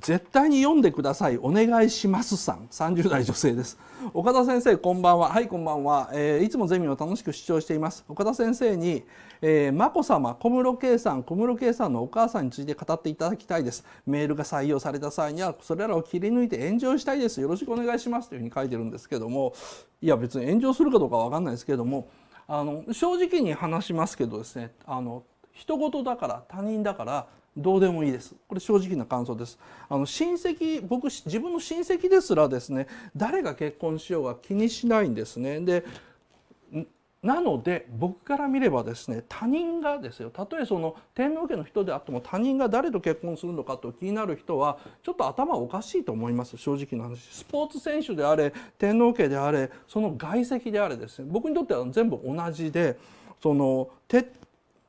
絶対に読んでくださいお願いしますさん30代女性です岡田先生こんばんははいこんばんは、えー、いつもゼミを楽しく視聴しています岡田先生に、えー、眞子さま小室圭さん小室圭さんのお母さんについて語っていただきたいですメールが採用された際にはそれらを切り抜いて炎上したいですよろしくお願いしますというふうに書いてるんですけどもいや別に炎上するかどうかわかんないですけどもあの正直に話しますけどですねあの一言だから他人だからどうでもいいですこれ正直な感想ですあの親戚僕自分の親戚ですらですね誰が結婚しようが気にしないんですねでなので僕から見ればですね他人がですよたとえその天皇家の人であっても他人が誰と結婚するのかと気になる人はちょっと頭おかしいと思います正直な話スポーツ選手であれ天皇家であれその外籍であれですね僕にとっては全部同じでその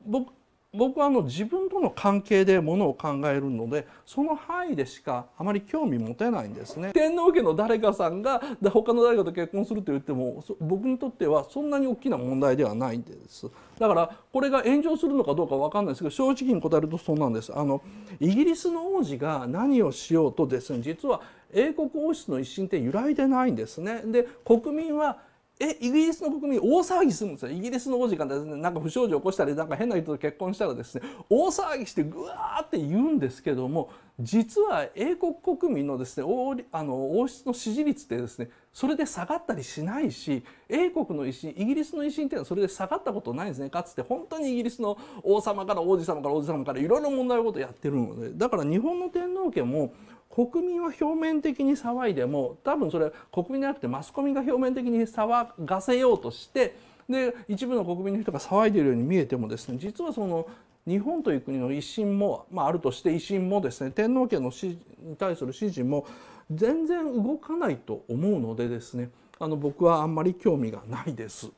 僕僕はあの自分との関係でものを考えるのでその範囲でしかあまり興味持てないんですね天皇家の誰かさんが他の誰かと結婚すると言っても僕にとってはそんなに大きな問題ではないんですだからこれが炎上するのかどうか分かんないですけど正直に答えるとそうなんですあのイギリスの王子が何をしようとですね実は英国王室の一心って揺らいでないんですねで国民はえイギリスの国民大騒ぎするんですよイギリスの王子がですねなんか不祥事を起こしたりなんか変な人と結婚したらですね大騒ぎしてぐわーって言うんですけども実は英国国民のですね王あの王室の支持率ってですねそれで下がったりしないし英国の維新イギリスの維新っていうのはそれで下がったことないんですねかつて本当にイギリスの王様から王子様から王子様からいろいろ問題のことをやってるのでだから日本の天皇家も国民は表面的に騒いでも多分それは国民じゃなくてマスコミが表面的に騒がせようとしてで一部の国民の人が騒いでいるように見えてもですね実はその日本という国の威信も、まあ、あるとして維新もですね天皇家の支に対する支持も全然動かないと思うのでですねあの僕はあんまり興味がないです。